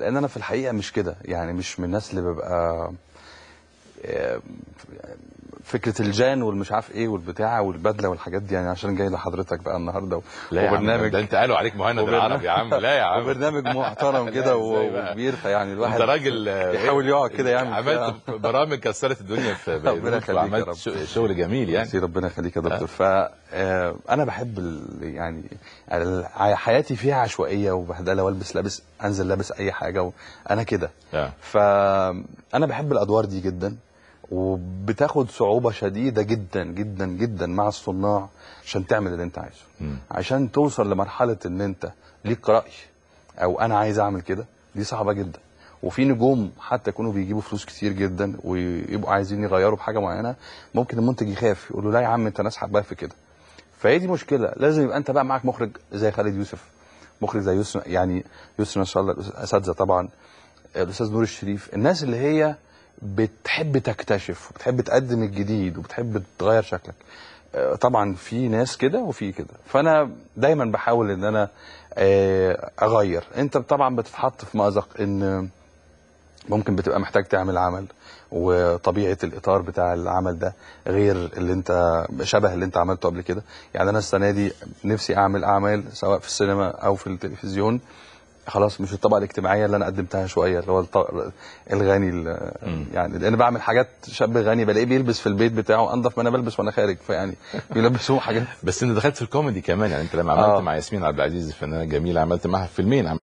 لان انا في الحقيقه مش كده يعني مش من الناس اللي ببقى فكره الجان والمش عارف ايه والبتاع والبدله والحاجات دي يعني عشان جاي لحضرتك بقى النهارده لا وبرنامج ده انت قالوا عليك مهند العرب يا عم لا يا عم برنامج محترم كده وكبير فيعني الواحد انت راجل يحاول يقعد كده يعمل يعني عملت برامج كسرت الدنيا في ربنا يخليك شغل جميل يعني ربنا يخليك يا دكتور آه. ف آه، انا بحب يعني حياتي فيها عشوائيه وبهدله والبس لابس انزل لابس اي حاجه انا كده آه. فانا بحب الادوار دي جدا وبتاخد صعوبه شديده جدا جدا جدا مع الصناع عشان تعمل اللي انت عايزه م. عشان توصل لمرحله ان انت ليك راي او انا عايز اعمل كده دي صعبه جدا وفي نجوم حتى يكونوا بيجيبوا فلوس كتير جدا ويبقوا عايزين يغيروا بحاجه معينه ممكن المنتج يخاف يقول له لا يا عم انت ناس حباها في كده فهي دي مشكله لازم يبقى انت بقى معاك مخرج زي خالد يوسف مخرج زي يوسف يعني يوسف ما شاء الله اساتذه طبعا الاستاذ نور الشريف الناس اللي هي بتحب تكتشف وبتحب تقدم الجديد وبتحب تغير شكلك آه، طبعا في ناس كده وفي كده فانا دايما بحاول ان انا آه، اغير انت طبعا بتتحط في مأزق ان ممكن بتبقى محتاج تعمل عمل وطبيعه الاطار بتاع العمل ده غير اللي انت شبه اللي انت عملته قبل كده يعني انا السنه دي نفسي اعمل اعمال سواء في السينما او في التلفزيون خلاص مش الطبقه الاجتماعيه اللي انا قدمتها شويه اللي هو الغني اللي يعني لان بعمل حاجات شاب غني بلاقيه بيلبس في البيت بتاعه انضف ما انا بلبس وانا خارج فيعني بيلبسوه حاجات بس انت دخلت في الكوميدي كمان يعني انت لما عملت آه. مع ياسمين عبد العزيز الفنانه الجميله عملت معاها فيلمين